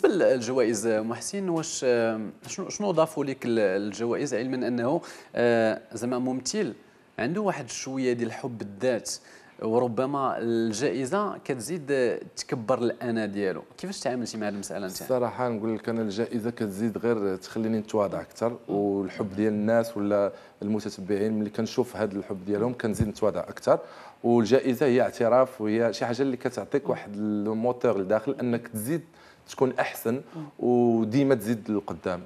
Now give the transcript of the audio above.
بالنسبه للجوائز آه، محسن واش آه، شنو ضافوا لك الجوائز علما انه آه، زعما ممثل عنده واحد شويه ديال حب الذات وربما الجائزه كتزيد تكبر الانا ديالو كيفاش تعاملتي مع المساله انت الصراحه نقول لك انا الجائزه كتزيد غير تخليني نتواضع اكثر والحب ديال الناس ولا المتتبعين ملي كنشوف هذا الحب ديالهم كنزيد نتواضع اكثر والجائزه هي اعتراف وهي شي حاجه اللي كتعطيك واحد الموتور لداخل انك تزيد تكون احسن وديما تزيد للقدام